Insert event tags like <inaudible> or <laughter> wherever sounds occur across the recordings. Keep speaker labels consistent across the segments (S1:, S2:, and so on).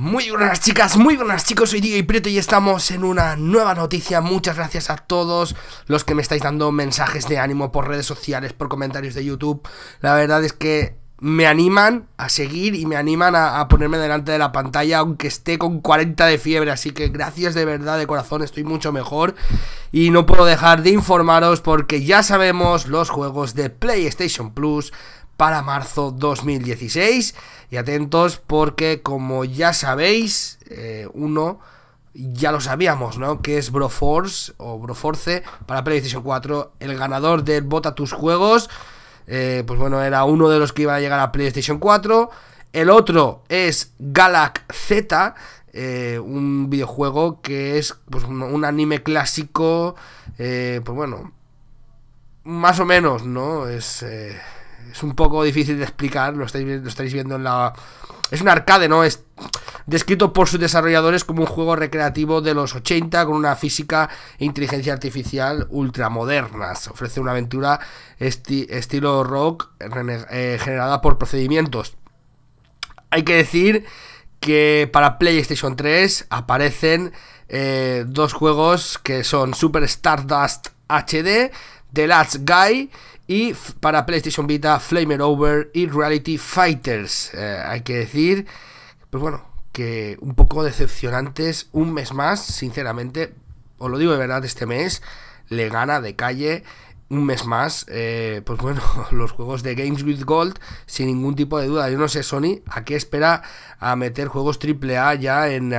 S1: Muy buenas chicas, muy buenas chicos, soy y Prieto y estamos en una nueva noticia. Muchas gracias a todos los que me estáis dando mensajes de ánimo por redes sociales, por comentarios de YouTube. La verdad es que me animan a seguir y me animan a, a ponerme delante de la pantalla aunque esté con 40 de fiebre. Así que gracias de verdad, de corazón, estoy mucho mejor. Y no puedo dejar de informaros porque ya sabemos los juegos de PlayStation Plus para marzo 2016. Y atentos porque como ya sabéis, eh, uno ya lo sabíamos, ¿no? Que es Broforce o Broforce para PlayStation 4, el ganador del Bota juegos. Eh, pues bueno, era uno de los que iba a llegar a PlayStation 4. El otro es Galax Z, eh, un videojuego que es pues, un, anime clásico, pues bueno, más o menos, ¿no? Es es un poco difícil de explicar, lo estáis, viendo en la... Es un arcade, ¿no? Es descrito por sus desarrolladores como un juego recreativo de los 80 con una física e inteligencia artificial ultramodernas. Ofrece una aventura estilo rock eh, generada por procedimientos. Hay que decir que para PlayStation 3 aparecen eh, dos juegos que son Super Stardust HD, The Last Guy y para PlayStation Vita, Flamer Over y Reality Fighters. Eh, hay que decir, pues bueno, que un poco decepcionantes un mes más, sinceramente, os lo digo de verdad, este mes le gana de calle un mes más, eh, pues bueno, <laughs> los juegos de Games with Gold, sin ningún tipo de duda. Yo no sé, Sony, ¿a qué espera a meter juegos AAA ya en,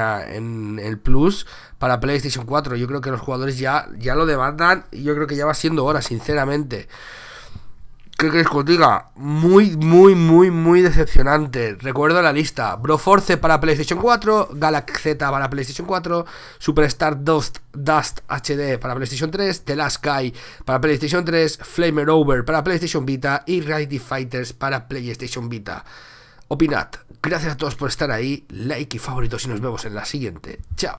S1: el Plus para PlayStation 4? Yo creo que los jugadores ya, ya lo demandan y yo creo que ya va siendo hora, sinceramente. ¿Qué crees contigo? Muy, muy, muy, muy decepcionante. Recuerdo la lista. Broforce para PlayStation 4, Galaxy Z para PlayStation 4, Superstar Dust, Dust HD para PlayStation 3, The Last Sky para PlayStation 3, Flamer Over para PlayStation Vita y Reality Fighters para PlayStation Vita. Opinad. Gracias a todos por estar ahí, like y favorito y nos vemos en la siguiente. Chao.